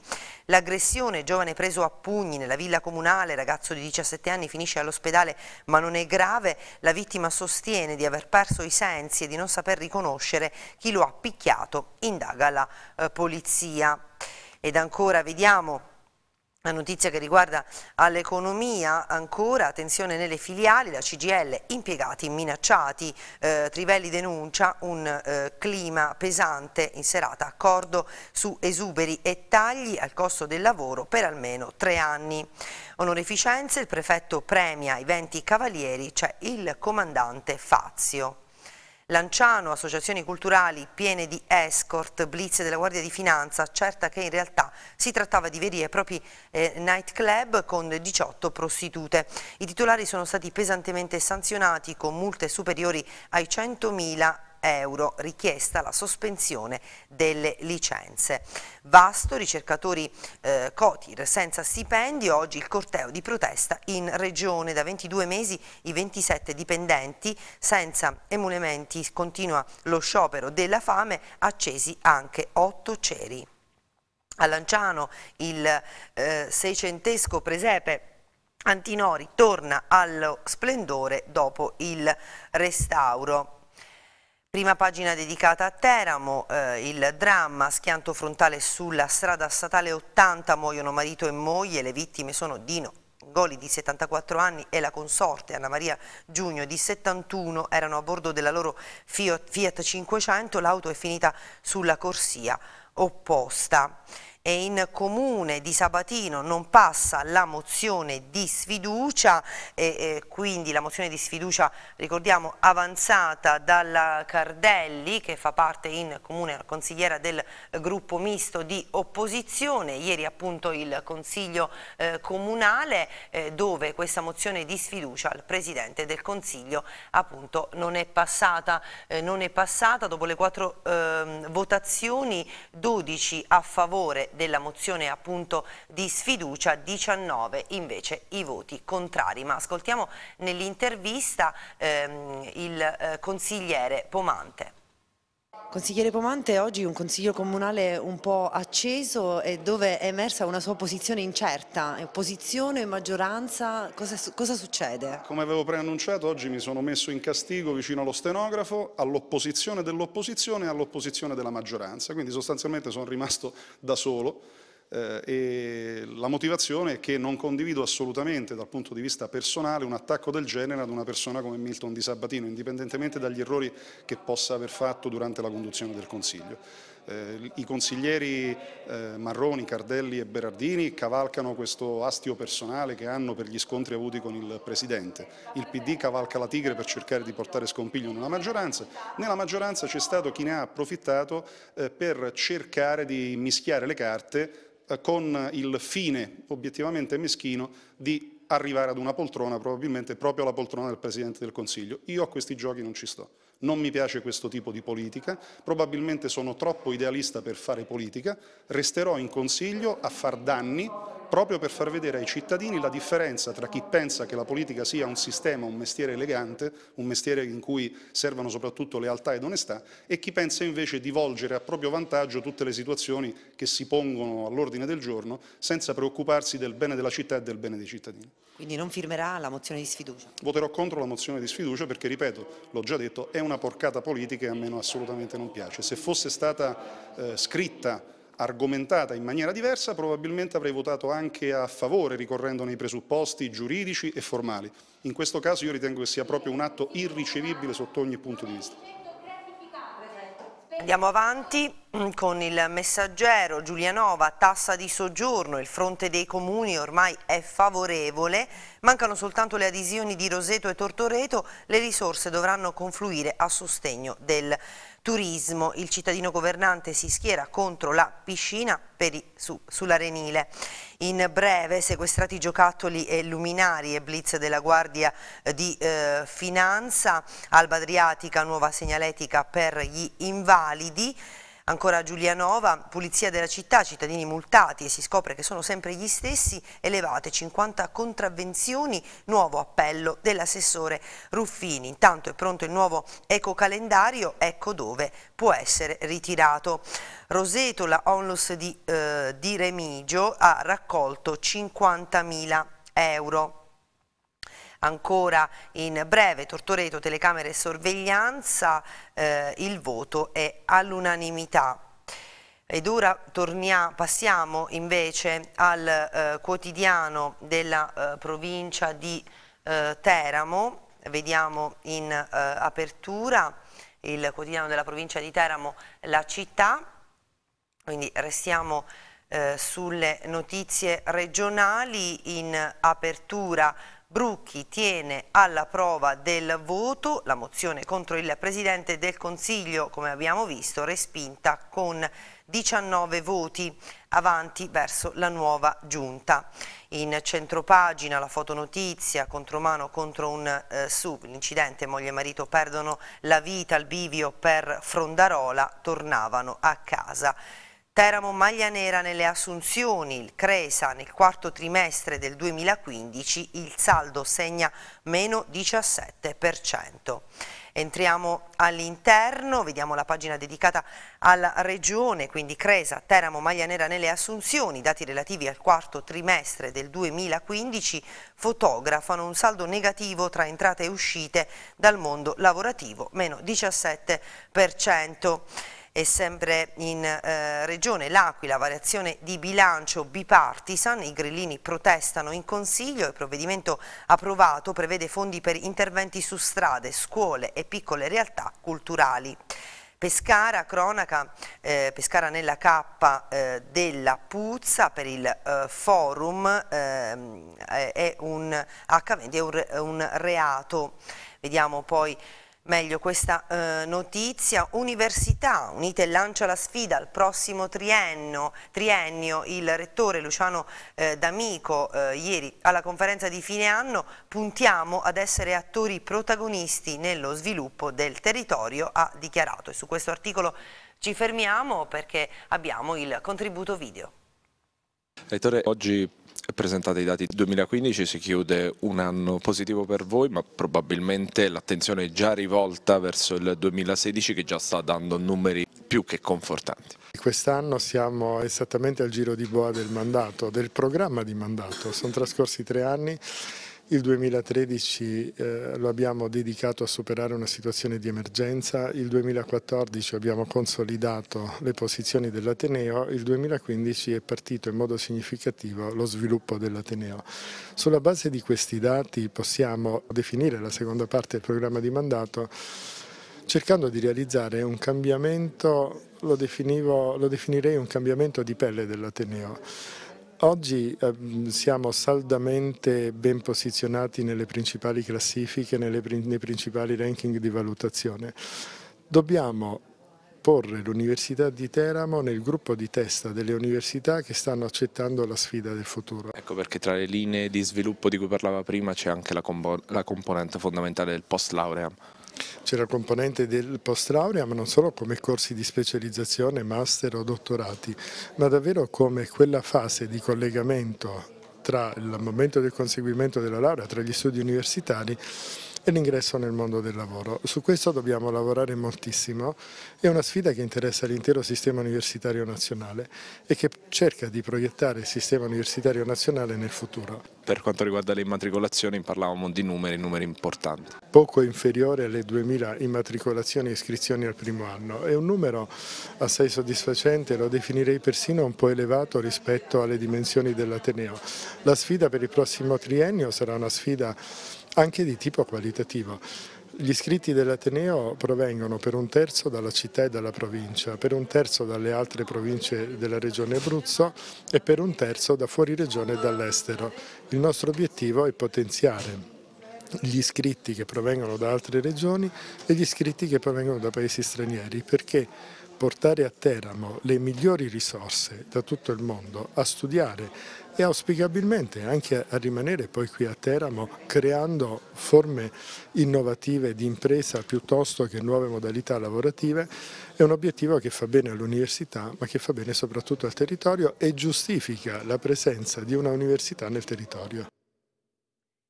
L'aggressione, giovane preso a pugni nella villa comunale, ragazzo di 17 anni finisce all'ospedale ma non è grave, la vittima sostiene di aver perso i sensi e di non saper riconoscere chi lo ha picchiato, indaga la eh, polizia. Ed ancora vediamo la notizia che riguarda all'economia ancora, tensione nelle filiali, la CGL, impiegati minacciati, eh, Trivelli denuncia un eh, clima pesante in serata, accordo su esuberi e tagli al costo del lavoro per almeno tre anni. Onoreficenze, il prefetto premia i 20 cavalieri, c'è cioè il comandante Fazio. Lanciano, associazioni culturali piene di escort, blitz della Guardia di Finanza, certa che in realtà si trattava di veri e propri eh, nightclub con 18 prostitute. I titolari sono stati pesantemente sanzionati con multe superiori ai 100.000 euro, richiesta la sospensione delle licenze. Vasto, ricercatori eh, Cotir senza stipendi, oggi il corteo di protesta in regione, da 22 mesi i 27 dipendenti senza emolumenti, continua lo sciopero della fame, accesi anche 8 ceri. A Lanciano il eh, seicentesco presepe Antinori torna allo splendore dopo il restauro. Prima pagina dedicata a Teramo, eh, il dramma, schianto frontale sulla strada statale 80, muoiono marito e moglie, le vittime sono Dino Goli di 74 anni e la consorte Anna Maria Giugno di 71 erano a bordo della loro Fiat 500, l'auto è finita sulla corsia opposta e in comune di Sabatino non passa la mozione di sfiducia e, e quindi la mozione di sfiducia ricordiamo avanzata dalla Cardelli che fa parte in comune consigliera del gruppo misto di opposizione ieri appunto il consiglio eh, comunale eh, dove questa mozione di sfiducia al presidente del consiglio appunto non è passata, eh, non è passata. dopo le quattro ehm, votazioni 12 a favore della mozione appunto di sfiducia, 19 invece i voti contrari. Ma ascoltiamo nell'intervista ehm, il eh, consigliere Pomante. Consigliere Pomante, oggi un consiglio comunale un po' acceso e dove è emersa una sua posizione incerta, opposizione, maggioranza, cosa, cosa, succede? Come avevo preannunciato, oggi mi sono messo in castigo vicino allo stenografo, all'opposizione dell'opposizione e all'opposizione della maggioranza, quindi sostanzialmente sono rimasto da solo eh, e la motivazione è che non condivido assolutamente dal punto di vista personale un attacco del genere ad una persona come Milton Di Sabatino, indipendentemente dagli errori che possa aver fatto durante la conduzione del Consiglio. Eh, I consiglieri eh, Marroni, Cardelli e Berardini cavalcano questo astio personale che hanno per gli scontri avuti con il Presidente. Il PD cavalca la tigre per cercare di portare scompiglio nella maggioranza. Nella maggioranza c'è stato chi ne ha approfittato eh, per cercare di mischiare le carte eh, con il fine obiettivamente meschino di arrivare ad una poltrona, probabilmente proprio la poltrona del Presidente del Consiglio. Io a questi giochi non ci sto. Non mi piace questo tipo di politica, probabilmente sono troppo idealista per fare politica, resterò in Consiglio a far danni proprio per far vedere ai cittadini la differenza tra chi pensa che la politica sia un sistema, un mestiere elegante, un mestiere in cui servono soprattutto lealtà ed onestà, e chi pensa invece di volgere a proprio vantaggio tutte le situazioni che si pongono all'ordine del giorno senza preoccuparsi del bene della città e del bene dei cittadini. Quindi non firmerà la mozione di sfiducia? Voterò contro la mozione di sfiducia perché, ripeto, l'ho già detto, è una porcata politica e a me assolutamente non piace. Se fosse stata eh, scritta argomentata in maniera diversa, probabilmente avrei votato anche a favore ricorrendo nei presupposti giuridici e formali. In questo caso io ritengo che sia proprio un atto irricevibile sotto ogni punto di vista. Andiamo avanti mm, con il messaggero Giulianova, tassa di soggiorno, il fronte dei comuni ormai è favorevole, mancano soltanto le adesioni di Roseto e Tortoreto, le risorse dovranno confluire a sostegno del turismo. Il cittadino governante si schiera contro la piscina i, su, sull'Arenile. In breve, sequestrati giocattoli e luminari e blitz della Guardia eh, di eh, Finanza, Alba Adriatica, nuova segnaletica per gli invalidi. Ancora Giulianova, pulizia della città, cittadini multati e si scopre che sono sempre gli stessi, elevate 50 contravvenzioni, nuovo appello dell'assessore Ruffini. Intanto è pronto il nuovo ecocalendario, ecco dove può essere ritirato. Roseto, la onlus di, eh, di Remigio, ha raccolto 50.000 euro ancora in breve, Tortoreto, telecamere e sorveglianza, eh, il voto è all'unanimità. Ed ora torniamo, passiamo invece al eh, quotidiano della eh, provincia di eh, Teramo, vediamo in eh, apertura il quotidiano della provincia di Teramo, la città, quindi restiamo eh, sulle notizie regionali in apertura Brucchi tiene alla prova del voto la mozione contro il Presidente del Consiglio, come abbiamo visto, respinta con 19 voti avanti verso la nuova giunta. In centropagina la fotonotizia, contromano contro un eh, sub, l'incidente moglie e marito perdono la vita al bivio per Frondarola, tornavano a casa. Teramo maglia nera nelle assunzioni, il Cresa nel quarto trimestre del 2015 il saldo segna meno 17%. Entriamo all'interno, vediamo la pagina dedicata alla regione, quindi Cresa, Teramo, Maglia Nera nelle assunzioni, dati relativi al quarto trimestre del 2015, fotografano un saldo negativo tra entrate e uscite dal mondo lavorativo, meno 17%. E sempre in eh, regione L'Aquila, variazione di bilancio bipartisan, i grillini protestano in consiglio, il provvedimento approvato prevede fondi per interventi su strade, scuole e piccole realtà culturali. Pescara, cronaca, eh, Pescara nella K eh, della Puzza per il eh, forum ehm, è un, H20 è un, un reato. Vediamo poi meglio questa eh, notizia. Università Unite lancia la sfida al prossimo triennio. triennio il rettore Luciano eh, D'Amico eh, ieri alla conferenza di fine anno puntiamo ad essere attori protagonisti nello sviluppo del territorio ha dichiarato. E su questo articolo ci fermiamo perché abbiamo il contributo video. Rettore, oggi presentate i dati 2015, si chiude un anno positivo per voi, ma probabilmente l'attenzione è già rivolta verso il 2016 che già sta dando numeri più che confortanti. Quest'anno siamo esattamente al giro di boa del mandato, del programma di mandato, sono trascorsi tre anni il 2013 eh, lo abbiamo dedicato a superare una situazione di emergenza, il 2014 abbiamo consolidato le posizioni dell'Ateneo, il 2015 è partito in modo significativo lo sviluppo dell'Ateneo. Sulla base di questi dati possiamo definire la seconda parte del programma di mandato cercando di realizzare un cambiamento, lo, definivo, lo definirei un cambiamento di pelle dell'Ateneo Oggi ehm, siamo saldamente ben posizionati nelle principali classifiche, nelle, nei principali ranking di valutazione. Dobbiamo porre l'Università di Teramo nel gruppo di testa delle università che stanno accettando la sfida del futuro. Ecco perché tra le linee di sviluppo di cui parlava prima c'è anche la, la componente fondamentale del post laurea. C'era il componente del post laurea, ma non solo come corsi di specializzazione, master o dottorati, ma davvero come quella fase di collegamento tra il momento del conseguimento della laurea, tra gli studi universitari e l'ingresso nel mondo del lavoro. Su questo dobbiamo lavorare moltissimo, è una sfida che interessa l'intero sistema universitario nazionale e che cerca di proiettare il sistema universitario nazionale nel futuro. Per quanto riguarda le immatricolazioni parlavamo di numeri, numeri importanti. Poco inferiore alle 2000 immatricolazioni e iscrizioni al primo anno, è un numero assai soddisfacente, lo definirei persino un po' elevato rispetto alle dimensioni dell'Ateneo. La sfida per il prossimo triennio sarà una sfida anche di tipo qualitativo. Gli iscritti dell'Ateneo provengono per un terzo dalla città e dalla provincia, per un terzo dalle altre province della regione Abruzzo e per un terzo da fuori regione e dall'estero. Il nostro obiettivo è potenziare gli iscritti che provengono da altre regioni e gli iscritti che provengono da paesi stranieri perché portare a Teramo le migliori risorse da tutto il mondo a studiare e auspicabilmente anche a rimanere poi qui a Teramo creando forme innovative di impresa piuttosto che nuove modalità lavorative è un obiettivo che fa bene all'università ma che fa bene soprattutto al territorio e giustifica la presenza di una università nel territorio.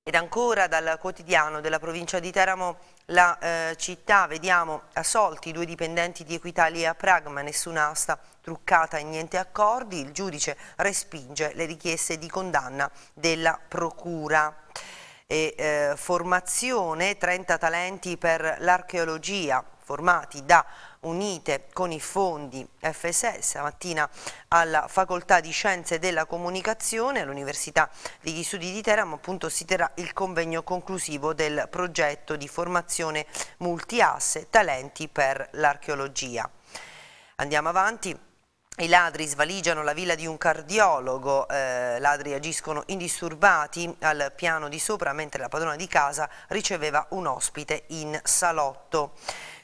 Ed ancora dal quotidiano della provincia di Teramo la eh, città, vediamo assolti due dipendenti di Equitalia a Pragma, nessuna asta truccata e niente accordi, il giudice respinge le richieste di condanna della procura. E, eh, formazione, 30 talenti per l'archeologia formati da unite con i fondi FSS stamattina alla Facoltà di Scienze della Comunicazione all'Università degli Studi di Teramo appunto si terrà il convegno conclusivo del progetto di formazione multiasse Talenti per l'archeologia. Andiamo avanti. I ladri svaligiano la villa di un cardiologo, eh, ladri agiscono indisturbati al piano di sopra mentre la padrona di casa riceveva un ospite in salotto.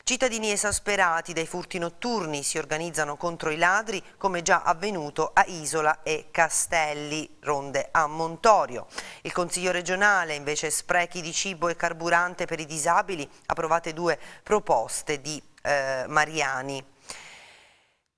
Cittadini esasperati dai furti notturni si organizzano contro i ladri come già avvenuto a Isola e Castelli, ronde a Montorio. Il Consiglio regionale invece sprechi di cibo e carburante per i disabili approvate due proposte di eh, Mariani.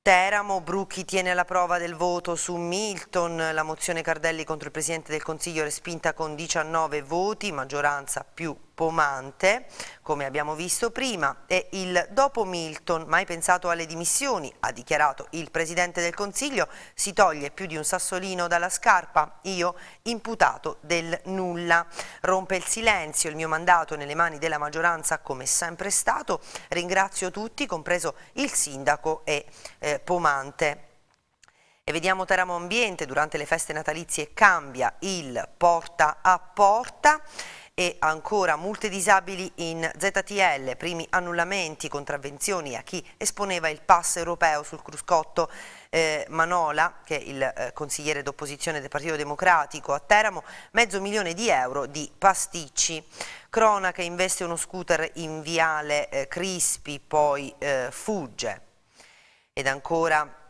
Teramo, Brucchi tiene la prova del voto su Milton, la mozione Cardelli contro il Presidente del Consiglio respinta con 19 voti, maggioranza più pomante, come abbiamo visto prima, e il dopo Milton, mai pensato alle dimissioni, ha dichiarato il Presidente del Consiglio, si toglie più di un sassolino dalla scarpa, io imputato del nulla. Rompe il silenzio, il mio mandato nelle mani della maggioranza come sempre stato, ringrazio tutti, compreso il Sindaco e eh, Pomante. E vediamo Teramo Ambiente, durante le feste natalizie cambia il porta a porta e ancora multe disabili in ZTL, primi annullamenti, contravvenzioni a chi esponeva il pass europeo sul cruscotto eh, Manola, che è il eh, consigliere d'opposizione del Partito Democratico a Teramo, mezzo milione di euro di pasticci. Cronaca investe uno scooter in viale eh, Crispi, poi eh, fugge. Ed ancora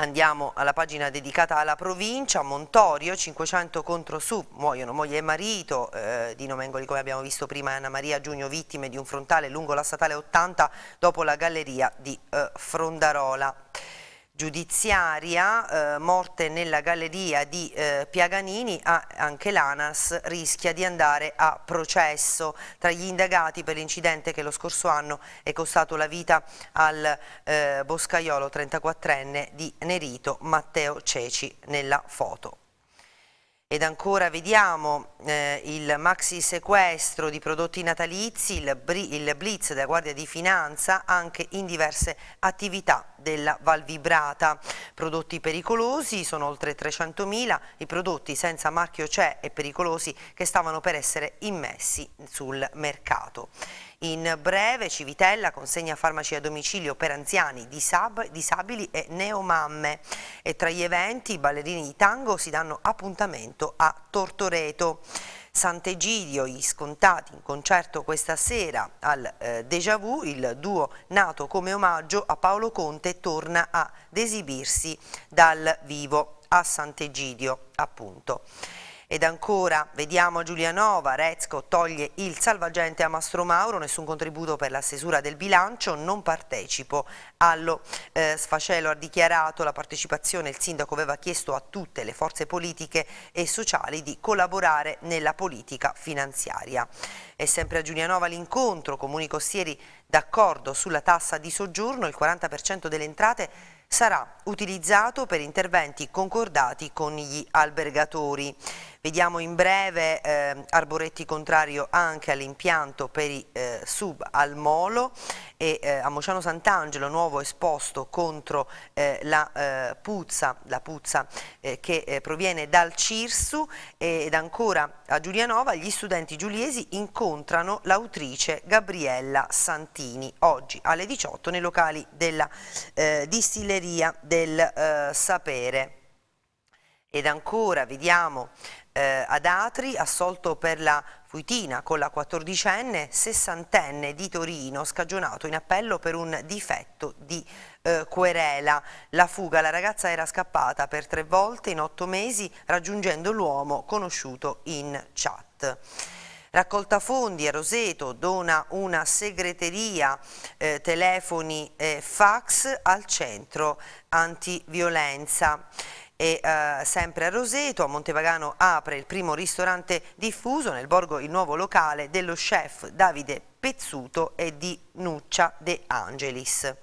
Andiamo alla pagina dedicata alla provincia, Montorio, 500 contro su, muoiono moglie e marito, eh, Dino Mengoli come abbiamo visto prima Anna Maria Giugno vittime di un frontale lungo la statale 80 dopo la galleria di eh, Frondarola giudiziaria, eh, morte nella galleria di eh, Piaganini, anche l'ANAS rischia di andare a processo. Tra gli indagati per l'incidente che lo scorso anno è costato la vita al eh, boscaiolo 34enne di Nerito Matteo Ceci nella foto. Ed ancora vediamo eh, il maxi sequestro di prodotti natalizi, il, il, blitz della Guardia di Finanza anche in diverse attività della Valvibrata. Prodotti pericolosi sono oltre 300.000 i prodotti senza marchio CE e pericolosi che stavano per essere immessi sul mercato. In breve Civitella consegna farmaci a domicilio per anziani, disab disabili e neomamme e tra gli eventi i ballerini di tango si danno appuntamento a Tortoreto. Sant'Egidio, gli scontati in concerto questa sera al eh, Déjà Vu, il duo nato come omaggio a Paolo Conte torna ad esibirsi dal vivo a Sant'Egidio appunto. Ed ancora, vediamo Giulianova, Rezco toglie il salvagente a Mastro Mauro, nessun contributo per la stesura del bilancio, non partecipo allo eh, sfacelo, ha dichiarato la partecipazione, il sindaco aveva chiesto a tutte le forze politiche e sociali di collaborare nella politica finanziaria. È sempre a Giulianova l'incontro, comuni costieri d'accordo sulla tassa di soggiorno, il 40% delle entrate sarà utilizzato per interventi concordati con gli albergatori. Vediamo in breve eh, Arboretti contrario anche all'impianto per i eh, sub al Molo e eh, a Mociano Sant'Angelo nuovo esposto contro eh, la eh, puzza, la puzza eh, che proviene dal Cirsu ed ancora a Giulianova gli studenti giuliesi incontrano l'autrice Gabriella Santini oggi alle 18 nei locali della distilleria del sapere. Ed ancora vediamo eh, ad Atri, assolto per la fuitina con la 14enne, 60enne di Torino, scagionato in appello per un difetto di eh, querela. La fuga, la ragazza era scappata per tre volte in otto mesi, raggiungendo l'uomo conosciuto in chat. Raccolta fondi a Roseto, dona una segreteria, eh, telefoni e fax al centro antiviolenza e eh, sempre a Roseto, a Montevagano apre il primo ristorante diffuso, nel borgo il nuovo locale dello chef Davide Pezzuto e di Nuccia De Angelis.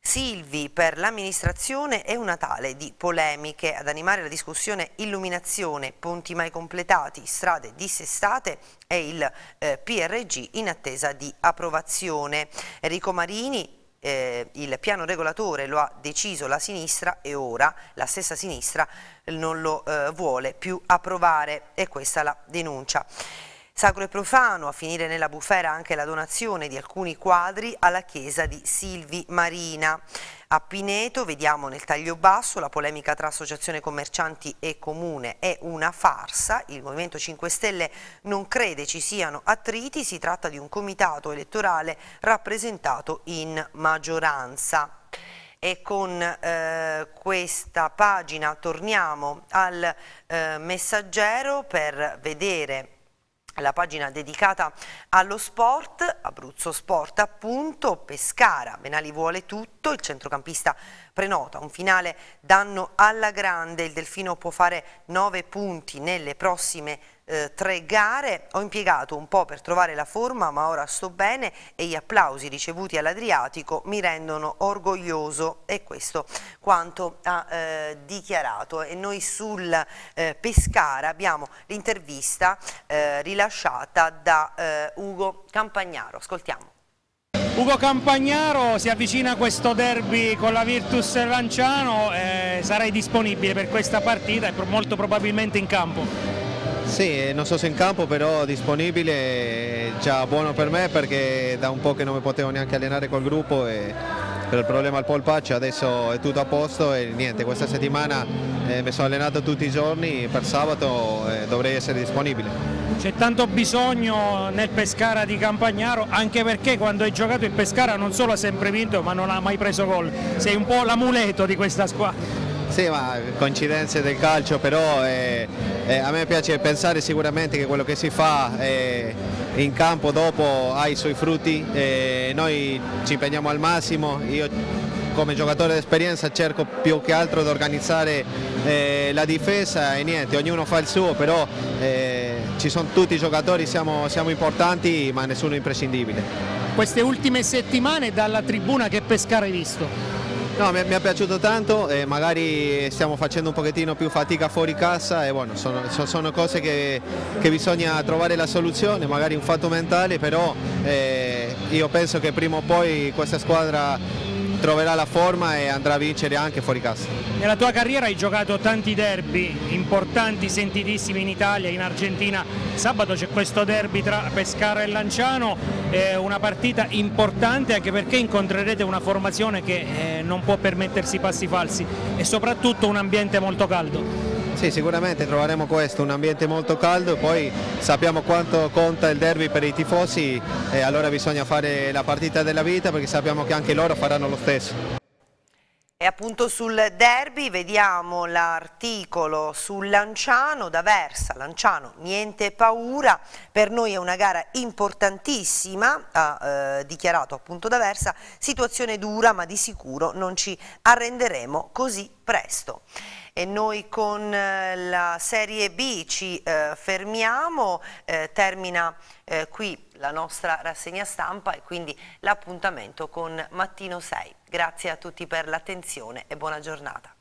Silvi per l'amministrazione è un Natale di polemiche ad animare la discussione illuminazione, ponti mai completati, strade dissestate e il eh, PRG in attesa di approvazione. Enrico Marini eh, il piano regolatore lo ha deciso la sinistra e ora la stessa sinistra non lo eh, vuole più approvare e questa la denuncia. Sacro e profano, a finire nella bufera anche la donazione di alcuni quadri alla chiesa di Silvi Marina. A Pineto vediamo nel taglio basso la polemica tra associazione commercianti e comune è una farsa, il Movimento 5 Stelle non crede ci siano attriti, si tratta di un comitato elettorale rappresentato in maggioranza. E con eh, questa pagina torniamo al eh, messaggero per vedere la pagina dedicata allo sport, Abruzzo Sport appunto, Pescara, Benali vuole tutto, il centrocampista prenota un finale danno alla grande, il Delfino può fare 9 punti nelle prossime eh, tre gare, ho impiegato un po' per trovare la forma ma ora sto bene e gli applausi ricevuti all'Adriatico mi rendono orgoglioso e questo quanto ha eh, dichiarato e noi sul eh, Pescara abbiamo l'intervista eh, rilasciata da eh, Ugo Campagnaro, ascoltiamo. Ugo Campagnaro si avvicina a questo derby con la Virtus Lanciano, eh, sarai disponibile per questa partita e molto probabilmente in campo. Sì, non so se in campo però disponibile, già buono per me perché da un po' che non mi potevo neanche allenare col gruppo e per il problema al polpaccio adesso è tutto a posto e niente, questa settimana eh, mi sono allenato tutti i giorni, per sabato eh, dovrei essere disponibile. C'è tanto bisogno nel Pescara di Campagnaro, anche perché quando hai giocato il Pescara non solo ha sempre vinto ma non ha mai preso gol, sei un po' l'amuleto di questa squadra. Sì, ma coincidenze del calcio, però eh, eh, a me piace pensare sicuramente che quello che si fa eh, in campo dopo ha i suoi frutti, eh, noi ci impegniamo al massimo, io come giocatore d'esperienza cerco più che altro di organizzare eh, la difesa e niente, ognuno fa il suo, però eh, ci sono tutti i giocatori, siamo, siamo importanti ma nessuno è imprescindibile. Queste ultime settimane dalla tribuna che Pescara hai visto? No, mi, mi è piaciuto tanto e magari stiamo facendo un pochettino più fatica fuori casa e bueno, sono, sono cose che, che, bisogna trovare la soluzione, magari un fatto mentale, però eh, io penso che prima o poi questa squadra troverà la forma e andrà a vincere anche fuori casa. Nella tua carriera hai giocato tanti derby importanti, sentitissimi in Italia, in Argentina. Sabato c'è questo derby tra Pescara e Lanciano, eh, una partita importante anche perché incontrerete una formazione che eh, non può permettersi passi falsi e soprattutto un ambiente molto caldo. Sì, sicuramente troveremo questo, un ambiente molto caldo, poi sappiamo quanto conta il derby per i tifosi e allora bisogna fare la partita della vita perché sappiamo che anche loro faranno lo stesso. E appunto sul derby vediamo l'articolo su Lanciano da Versa, Lanciano niente paura, per noi è una gara importantissima, ha eh, dichiarato appunto da Versa, situazione dura ma di sicuro non ci arrenderemo così presto. E noi con eh, la Serie B ci eh, fermiamo, eh, termina eh, qui la nostra rassegna stampa e quindi l'appuntamento con Mattino 6. Grazie a tutti per l'attenzione e buona giornata.